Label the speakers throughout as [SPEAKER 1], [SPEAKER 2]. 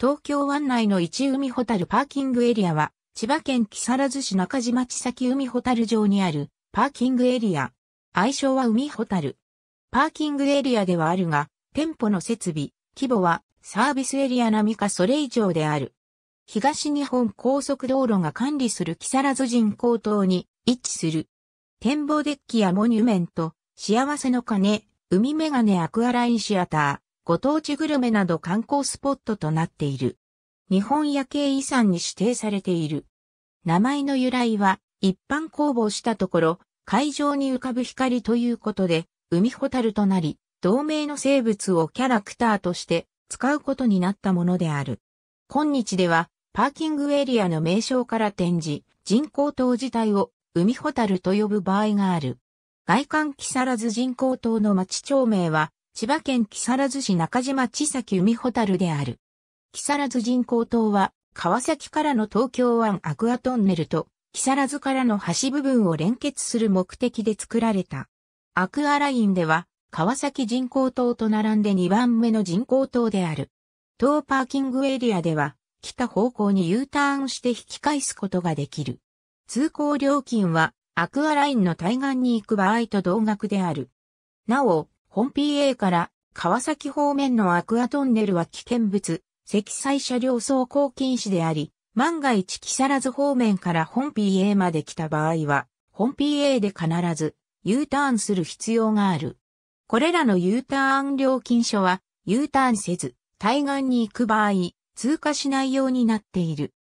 [SPEAKER 1] 東京湾内の一海ホタルパーキングエリアは、千葉県木更津市中島千崎海ホタル城にあるパーキングエリア。愛称は海ホタル。パーキングエリアではあるが、店舗の設備、規模はサービスエリア並みかそれ以上である。東日本高速道路が管理する木更津人工等に位置する。展望デッキやモニュメント、幸せの鐘、海メガネアクアラインシアター。ご当地グルメなど観光スポットとなっている。日本夜景遺産に指定されている。名前の由来は、一般公募したところ、海上に浮かぶ光ということで、海ホタルとなり、同名の生物をキャラクターとして使うことになったものである。今日では、パーキングエリアの名称から転じ、人工島自体を海ホタルと呼ぶ場合がある。外観木更津人工島の町町名は、千葉県木更津市中島千崎海ほたるである。木更津人工島は、川崎からの東京湾アクアトンネルと、木更津からの橋部分を連結する目的で作られた。アクアラインでは、川崎人工島と並んで2番目の人工島である。島パーキングエリアでは、北方向に U ターンして引き返すことができる。通行料金は、アクアラインの対岸に行く場合と同額である。なお、本 PA から川崎方面のアクアトンネルは危険物、積載車両走行禁止であり、万が一木更津方面から本 PA まで来た場合は、本 PA で必ず U ターンする必要がある。これらの U ターン料金所は U ターンせず、対岸に行く場合、通過しないようになっている。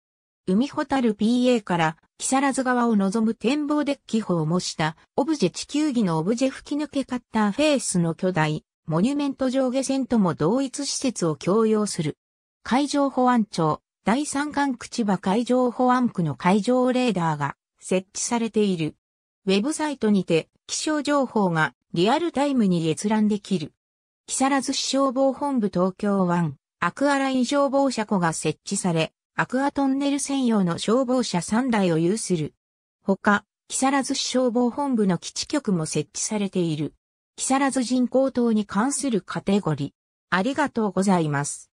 [SPEAKER 1] 海ホタル PA から木更津川を望む展望デッキ砲を模したオブジェ地球儀のオブジェ吹き抜けカッターフェイスの巨大、モニュメント上下線とも同一施設を共用する。海上保安庁、第三管区千葉海上保安区の海上レーダーが設置されている。ウェブサイトにて気象情報がリアルタイムに閲覧できる。木更津市消防本部東京湾アクアライン消防車庫が設置され、アクアトンネル専用の消防車3台を有する。ほか、木更津市消防本部の基地局も設置されている。木更津人工島に関するカテゴリー。ありがとうございます。